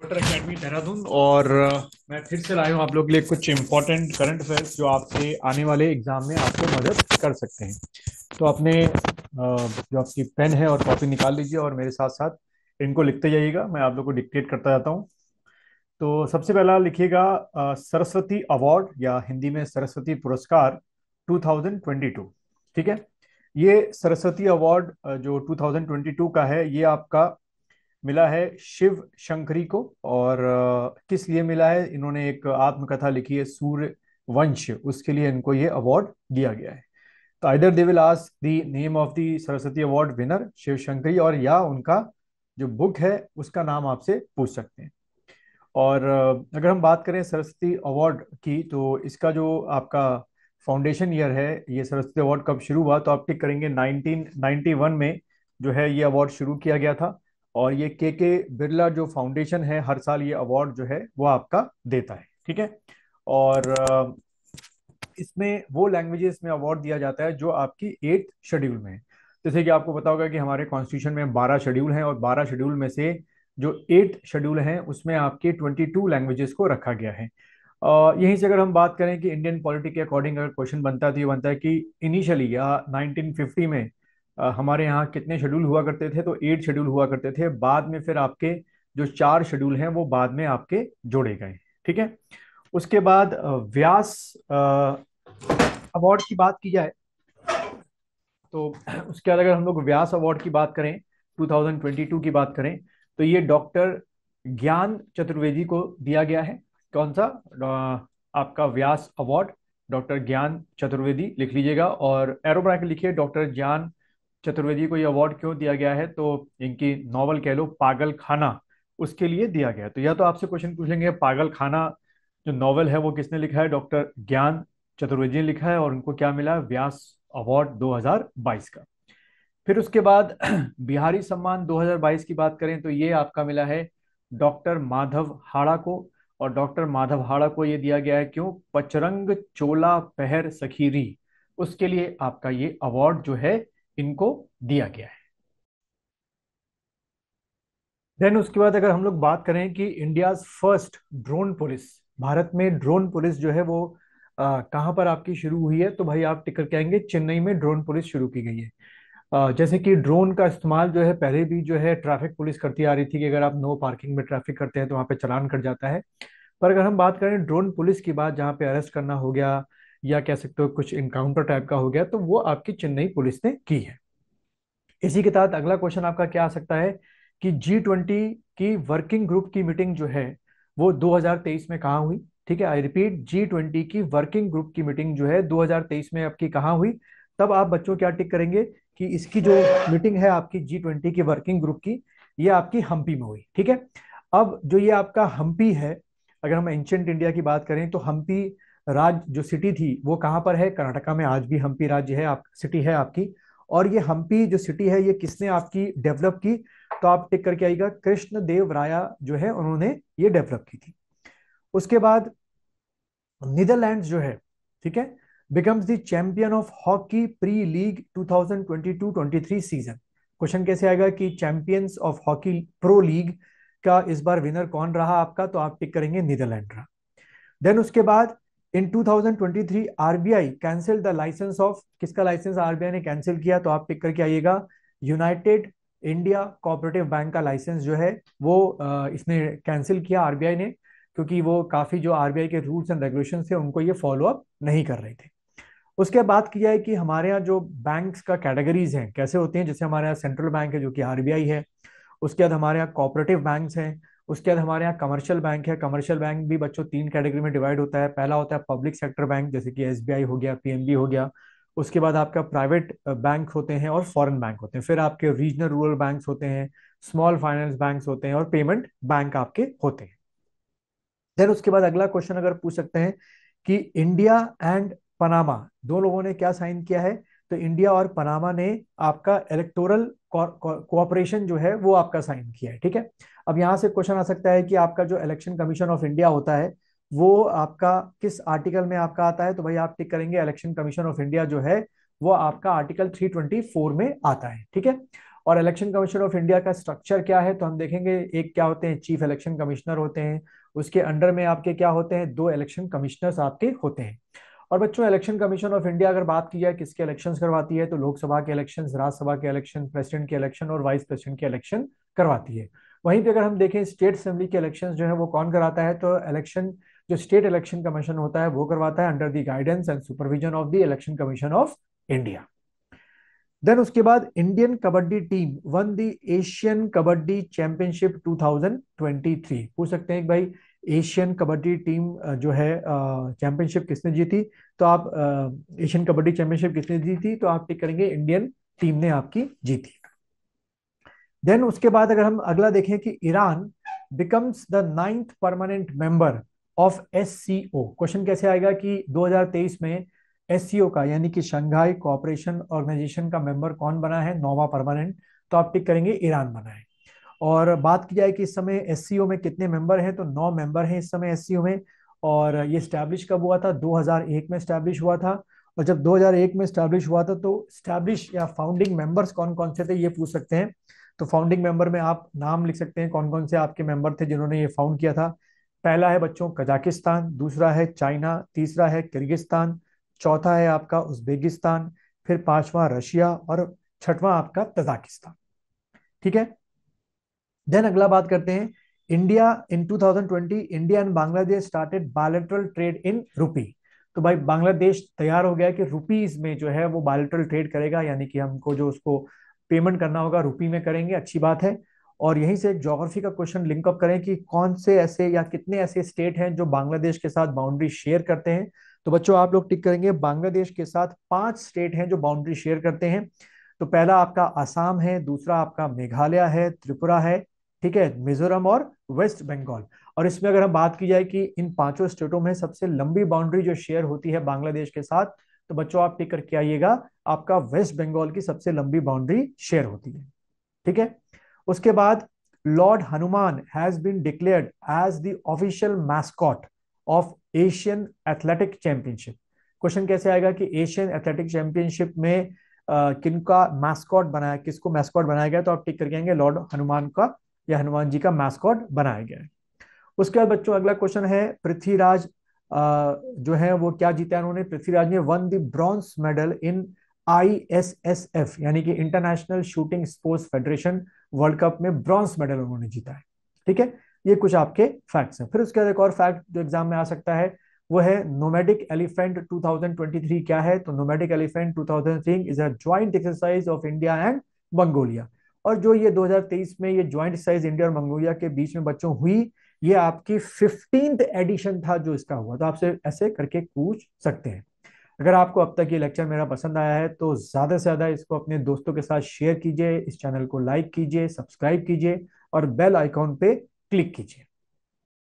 Twitter academy Dehradun और uh, मैं फिर से लाया हूँ आप लोग के लिए कुछ इम्पोर्टेंट करंट अफेयर्स जो आपके आने वाले एग्जाम में आपको मदद कर सकते हैं तो अपने uh, जो आपकी पेन है और कॉपी निकाल लीजिए और मेरे साथ साथ इनको लिखते जाइएगा मैं आप लोग को डिक्टेट करता जाता हूँ तो सबसे पहला लिखिएगा uh, सरस्वती अवार्ड या हिंदी में सरस्वती पुरस्कार 2022 ठीक है ये सरस्वती अवार्ड जो 2022 का है ये आपका मिला है शिव शंकरी को और किस लिए मिला है इन्होंने एक आत्मकथा लिखी है सूर्य वंश उसके लिए इनको ये अवार्ड दिया गया है तो either they will ask the name of the Saraswati award winner Shiv Shankari और या उनका जो बुक है उसका नाम आपसे पूछ सकते हैं और अगर हम बात करें सरस्वती अवार्ड की तो इसका जो आपका फाउंडेशन ईयर है ये सरस्वती अवार्ड कब शुरू हुआ तो आप टिक करेंगे 1991 में जो है ये अवार्ड शुरू किया गया था और ये के के बिरला जो फाउंडेशन है हर साल ये अवार्ड जो है वो आपका देता है ठीक है और इसमें वो लैंग्वेजेस में अवार्ड दिया जाता है जो आपकी एट्थ शेड्यूल में है जैसे कि आपको पता होगा कि हमारे कॉन्स्टिट्यूशन में बारह शेड्यूल हैं और बारह शेड्यूल में से जो एट शेड्यूल हैं उसमें आपके ट्वेंटी टू लैंग्वेजेस को रखा गया है यहीं से अगर हम बात करें कि इंडियन पॉलिटी के अकॉर्डिंग अगर क्वेश्चन बनता है तो ये बनता है कि इनिशियली या नाइनटीन में हमारे यहाँ कितने शेड्यूल हुआ करते थे तो एट शेड्यूल हुआ करते थे बाद में फिर आपके जो चार शेड्यूल हैं वो बाद में आपके जोड़े गए ठीक है उसके बाद व्यास अवार्ड की बात की जाए तो उसके बाद अगर हम लोग व्यास अवार्ड की बात करें 2022 की बात करें तो ये डॉक्टर ज्ञान चतुर्वेदी को दिया गया है कौन सा आपका व्यास अवार्ड डॉक्टर ज्ञान चतुर्वेदी लिख लीजिएगा और एरो ब्रैकेट लिखिए डॉक्टर ज्ञान चतुर्वेदी को ये अवार्ड क्यों दिया गया है तो इनकी नॉवल कह लो पागल खाना उसके लिए दिया गया तो या तो आपसे क्वेश्चन पूछेंगे पागल खाना जो नॉवल है वो किसने लिखा है डॉक्टर ज्ञान चतुर्वेदी ने लिखा है और उनको क्या मिला व्यास अवार्ड 2022 का फिर उसके बाद बिहारी सम्मान 2022 की बात करें तो ये आपका मिला है डॉक्टर माधव हाड़ा को और डॉक्टर माधव हाड़ा को ये दिया गया है क्यों पचरंग चोला पहर सखीरी उसके लिए आपका ये अवार्ड जो है इनको दिया गया है देन उसके बाद अगर हम लोग बात करें कि India first drone police Bharat में ड्रोन पुलिस जो है वो कहाँ पर आपकी शुरू हुई है तो भाई आप टिकर कहेंगे चेन्नई में ड्रोन पुलिस शुरू की गई है आ, जैसे कि ड्रोन का इस्तेमाल जो है पहले भी जो है ट्रैफिक पुलिस करती आ रही थी कि अगर आप नो पार्किंग में ट्रैफिक करते हैं तो वहां पे चलान कट जाता है पर अगर हम बात करें ड्रोन पुलिस की बात जहाँ पे अरेस्ट करना हो गया या कह सकते हो कुछ इनकाउंटर टाइप का हो गया तो वो आपकी चेन्नई पुलिस ने की है इसी के तहत अगला क्वेश्चन आपका क्या आ सकता है कि जी ट्वेंटी की वर्किंग ग्रुप की मीटिंग जो है वो 2023 में कहा हुई ठीक है आई रिपीट जी ट्वेंटी की वर्किंग ग्रुप की मीटिंग जो है 2023 में आपकी कहा हुई तब आप बच्चों क्या टिक करेंगे कि इसकी जो मीटिंग है आपकी जी ट्वेंटी की वर्किंग ग्रुप की ये आपकी हम्पी में हुई ठीक है अब जो ये आपका हम्पी है अगर हम एंशंट इंडिया की बात करें तो हम्पी राज जो सिटी थी वो कहाँ पर है कर्नाटका में आज भी हम्पी राज्य है आप सिटी है आपकी और ये हम्पी जो सिटी है ये किसने आपकी डेवलप की तो आप टिक करके आइएगा कृष्ण देव राया जो है उन्होंने ये डेवलप की थी उसके बाद नीदरलैंड जो है ठीक है becomes the champion of hockey pre league 2022-23 season question कैसे आएगा कि champions of hockey pro league का इस बार विनर कौन रहा आपका तो आप टिक करेंगे नीदरलैंड रहा देन उसके बाद in 2023 RBI cancel the licence of किसका लाइसेंस आरबीआई ने कैंसिल किया तो आप पिक करके आइएगा यूनाइटेड इंडिया कोऑपरेटिव बैंक का लाइसेंस जो है वो इसने कैंसिल किया आरबीआई ने क्योंकि वो काफ़ी जो आरबीआई के रूल्स एंड रेगुलेशन थे उनको ये फॉलोअप नहीं कर रहे थे उसके बाद किया है कि हमारे यहाँ जो बैंक का कैटेगरीज हैं कैसे होते हैं जैसे हमारे यहाँ सेंट्रल बैंक है जो कि आरबीआई है उसके बाद हमारे यहाँ कोऑपरेटिव बैंक हैं उसके बाद हमारे यहाँ कमर्शियल बैंक है कमर्शियल बैंक भी बच्चों तीन कैटेगरी में डिवाइड होता है पहला होता है पब्लिक सेक्टर बैंक जैसे कि एस हो गया पी हो गया उसके बाद आपका प्राइवेट बैंक होते हैं और फॉरेन बैंक होते हैं फिर आपके रीजनल रूरल बैंक होते हैं स्मॉल फाइनेंस बैंक होते हैं और पेमेंट बैंक आपके होते हैं देन उसके बाद अगला क्वेश्चन अगर पूछ सकते हैं कि इंडिया एंड पनामा दो लोगों ने क्या साइन किया है तो इंडिया और पनामा ने आपका इलेक्टोरल कोऑपरेशन जो है वो आपका साइन किया है ठीक है अब यहाँ से क्वेश्चन आ सकता है कि आपका जो इलेक्शन कमीशन ऑफ इंडिया होता है वो आपका किस आर्टिकल में आपका आता है तो भाई आप टिक करेंगे इलेक्शन कमीशन ऑफ इंडिया जो है वो आपका आर्टिकल 324 में आता है ठीक है और इलेक्शन कमीशन ऑफ इंडिया का स्ट्रक्चर क्या है तो हम देखेंगे एक क्या होते हैं चीफ इलेक्शन कमिश्नर होते हैं उसके अंडर में आपके क्या होते हैं दो इलेक्शन कमिश्नर्स आपके होते हैं और बच्चों इलेक्शन कमीशन ऑफ इंडिया अगर बात की जाए किसके इलेक्शन करवाती है तो लोकसभा के इलेक्शन राज्यसभा के इलेक्शन प्रेसिडेंट के इलेक्शन और वाइस प्रेसिडेंट के इलेक्शन करवाती है वहीं पे अगर हम देखें स्टेट असेंबली के इलेक्शन जो है वो कौन कराता है तो इलेक्शन जो स्टेट इलेक्शन कमीशन होता है वो करवाता है under the guidance and supervision of the election commission of India then उसके बाद Indian kabaddi team won the Asian kabaddi championship 2023 पूछ सकते हैं भाई एशियन कबड्डी टीम जो है चैंपियनशिप किसने जीती तो आप एशियन कबड्डी चैंपियनशिप किसने जीती तो आप टिक करेंगे इंडियन टीम ने आपकी जीती देन उसके बाद अगर हम अगला देखें कि Iran becomes the ninth permanent member of S question कैसे आएगा कि 2023 में एस का यानी कि शंघाई कोऑपरेशन ऑर्गेनाइजेशन का मेंबर कौन बना है नोवा परमानेंट तो आप टिक करेंगे ईरान बना है और बात की जाए कि इस समय एस में कितने मेंबर हैं तो नौ मेंबर हैं इस समय एस में और ये स्टैब्लिश कब हुआ था 2001 में स्टैब्लिश हुआ था और जब 2001 में स्टैब्लिश हुआ था तो स्टैब्लिश या फाउंडिंग मेंबर्स कौन कौन से थे ये पूछ सकते हैं तो फाउंडिंग मेंबर में आप नाम लिख सकते हैं कौन कौन से आपके मेंबर थे जिन्होंने ये फाउंड किया था पहला है बच्चों कजाकिस्तान दूसरा है चाइना तीसरा है किर्गिस्तान चौथा है आपका उज्बेकिस्तान फिर पांचवा रशिया और छठवां आपका तजाकिस्तान ठीक है देन अगला बात करते हैं India in 2020 India and Bangladesh started bilateral trade in rupee तो भाई बांग्लादेश तैयार हो गया कि रुपीज में जो है वो बायोलिट्रल ट्रेड करेगा यानी कि हमको जो उसको पेमेंट करना होगा रुपी में करेंगे अच्छी बात है और यहीं से जोग्राफी का क्वेश्चन लिंकअप करें कि कौन से ऐसे या कितने ऐसे स्टेट हैं जो बांग्लादेश के साथ बाउंड्री शेयर करते हैं तो बच्चों आप लोग टिक करेंगे बांग्लादेश के साथ पांच स्टेट हैं जो बाउंड्री शेयर करते हैं तो पहला आपका आसाम है दूसरा आपका मेघालय है त्रिपुरा है ठीक है मिजोरम और वेस्ट बंगाल और इसमें अगर हम बात की जाए कि इन पांचों स्टेटों में सबसे लंबी बाउंड्री जो शेयर होती है बांग्लादेश के साथ तो बच्चों आप टिक करके आइएगा आपका वेस्ट बंगाल की सबसे लंबी बाउंड्री शेयर होती है ठीक है उसके बाद lord Hanuman has been declared as the official mascot of Asian athletic championship question कैसे आएगा कि एशियन एथलेटिक चैंपियनशिप में किन किनका मैस्कॉट बनाया किसको मैस्कॉट बनाया गया तो आप टिक करके आएंगे लॉर्ड हनुमान का या हनुमान जी का मैस्कॉट बनाया गया है उसके बाद बच्चों अगला क्वेश्चन है पृथ्वीराज जो है वो क्या जीता है उन्होंने पृथ्वीराज ने won the bronze medal in F यानी कि international shooting sports federation world cup में ब्रॉन्ज मेडल उन्होंने जीता है ठीक है ये कुछ आपके फैक्ट्स हैं फिर उसके बाद एक और फैक्ट जो एग्जाम में आ सकता है वो है नोमेडिक एलिफेंट 2023 क्या है तो nomadic elephant 2003 is a joint exercise of India and Mongolia और जो ये 2023 में ये ज्वाइंट साइज इंडिया और मंगोलिया के बीच में बच्चों हुई ये आपकी फिफ्टींथ एडिशन था जो इसका हुआ तो आपसे ऐसे करके पूछ सकते हैं अगर आपको अब तक ये लेक्चर मेरा पसंद आया है तो ज़्यादा से ज़्यादा इसको अपने दोस्तों के साथ शेयर कीजिए इस चैनल को लाइक कीजिए सब्सक्राइब कीजिए और बेल आइकॉन पे क्लिक कीजिए